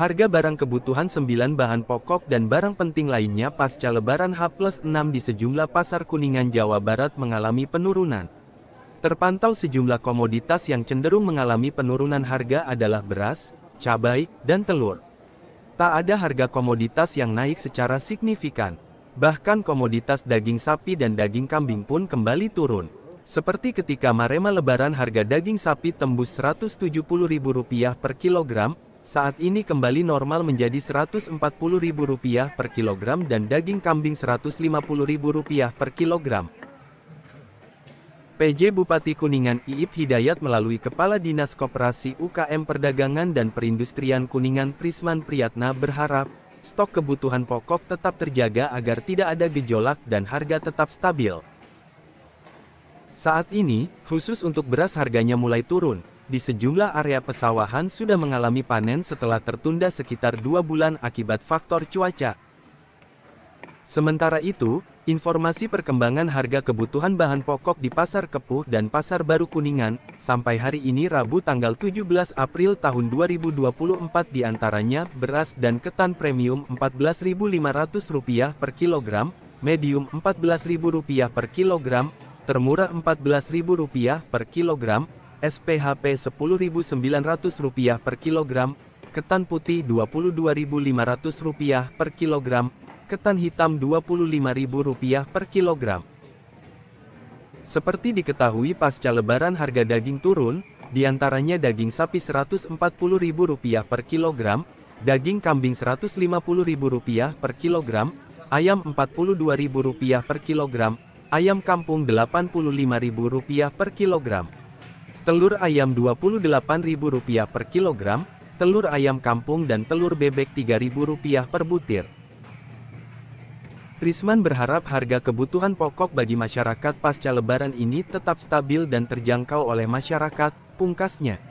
Harga barang kebutuhan 9 bahan pokok dan barang penting lainnya pasca lebaran H plus 6 di sejumlah pasar Kuningan Jawa Barat mengalami penurunan. Terpantau sejumlah komoditas yang cenderung mengalami penurunan harga adalah beras, cabai, dan telur. Tak ada harga komoditas yang naik secara signifikan. Bahkan komoditas daging sapi dan daging kambing pun kembali turun. Seperti ketika Marema Lebaran harga daging sapi tembus Rp170.000 per kilogram, saat ini kembali normal menjadi Rp140.000 per kilogram dan daging kambing Rp150.000 per kilogram. PJ Bupati Kuningan Iip Hidayat melalui Kepala Dinas Koperasi UKM Perdagangan dan Perindustrian Kuningan Prisman Priyatna berharap, stok kebutuhan pokok tetap terjaga agar tidak ada gejolak dan harga tetap stabil. Saat ini, khusus untuk beras harganya mulai turun. Di sejumlah area pesawahan sudah mengalami panen setelah tertunda sekitar dua bulan akibat faktor cuaca. Sementara itu, informasi perkembangan harga kebutuhan bahan pokok di Pasar Kepuh dan Pasar Baru Kuningan, sampai hari ini Rabu tanggal 17 April tahun 2024 diantaranya beras dan ketan premium Rp14.500 per kilogram, medium Rp14.000 per kilogram, termurah Rp14.000 per kilogram, SPHP Rp10.900 per kilogram, ketan putih Rp22.500 per kilogram, ketan hitam Rp25.000 per kilogram. Seperti diketahui pasca lebaran harga daging turun, diantaranya daging sapi Rp140.000 per kilogram, daging kambing Rp150.000 per kilogram, ayam Rp42.000 per kilogram, ayam kampung Rp85.000 per kilogram, telur ayam Rp28.000 per kilogram, telur ayam kampung dan telur bebek Rp3.000 per butir. Risman berharap harga kebutuhan pokok bagi masyarakat pasca lebaran ini tetap stabil dan terjangkau oleh masyarakat, pungkasnya.